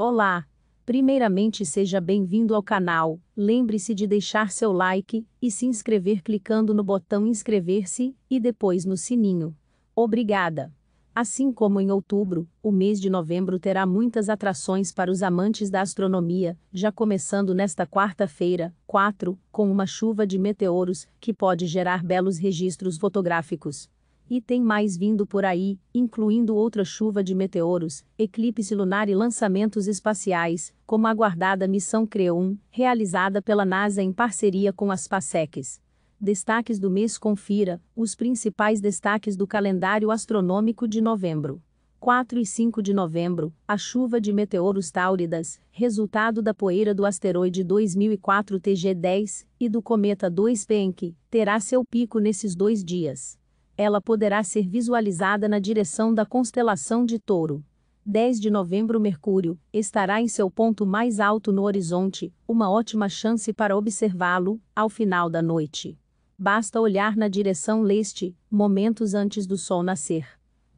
Olá! Primeiramente seja bem-vindo ao canal, lembre-se de deixar seu like e se inscrever clicando no botão inscrever-se e depois no sininho. Obrigada! Assim como em outubro, o mês de novembro terá muitas atrações para os amantes da astronomia, já começando nesta quarta-feira, 4, com uma chuva de meteoros, que pode gerar belos registros fotográficos. E tem mais vindo por aí, incluindo outra chuva de meteoros, eclipse lunar e lançamentos espaciais, como a aguardada Missão CREO-1, realizada pela NASA em parceria com as SpaceX. Destaques do mês Confira os principais destaques do calendário astronômico de novembro. 4 e 5 de novembro, a chuva de meteoros táuridas, resultado da poeira do asteroide 2004 TG10 e do cometa 2 Penck, terá seu pico nesses dois dias ela poderá ser visualizada na direção da constelação de Touro. 10 de novembro Mercúrio estará em seu ponto mais alto no horizonte, uma ótima chance para observá-lo ao final da noite. Basta olhar na direção leste, momentos antes do sol nascer.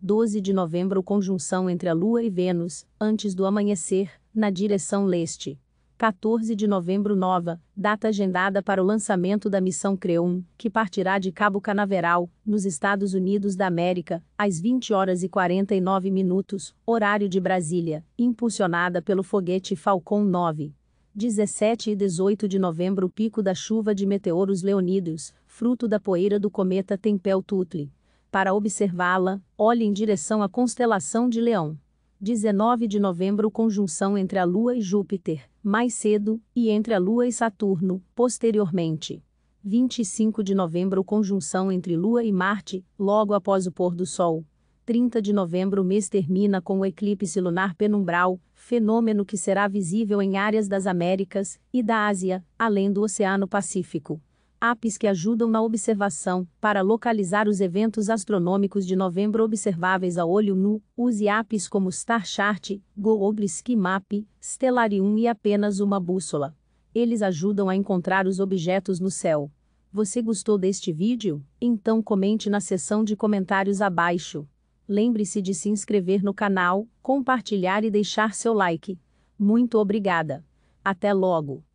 12 de novembro conjunção entre a Lua e Vênus, antes do amanhecer, na direção leste. 14 de novembro nova, data agendada para o lançamento da missão Creon, que partirá de Cabo Canaveral, nos Estados Unidos da América, às 20 horas e 49 minutos, horário de Brasília, impulsionada pelo foguete Falcon 9. 17 e 18 de novembro pico da chuva de meteoros leonídeos, fruto da poeira do cometa Tempel-Tutli. Para observá-la, olhe em direção à constelação de Leão. 19 de novembro conjunção entre a Lua e Júpiter, mais cedo, e entre a Lua e Saturno, posteriormente. 25 de novembro conjunção entre Lua e Marte, logo após o pôr do Sol. 30 de novembro o mês termina com o eclipse lunar penumbral, fenômeno que será visível em áreas das Américas e da Ásia, além do Oceano Pacífico apps que ajudam na observação, para localizar os eventos astronômicos de novembro observáveis a olho nu, use apps como StarChart, Google Map, Stellarium e apenas uma bússola. Eles ajudam a encontrar os objetos no céu. Você gostou deste vídeo? Então comente na seção de comentários abaixo. Lembre-se de se inscrever no canal, compartilhar e deixar seu like. Muito obrigada. Até logo!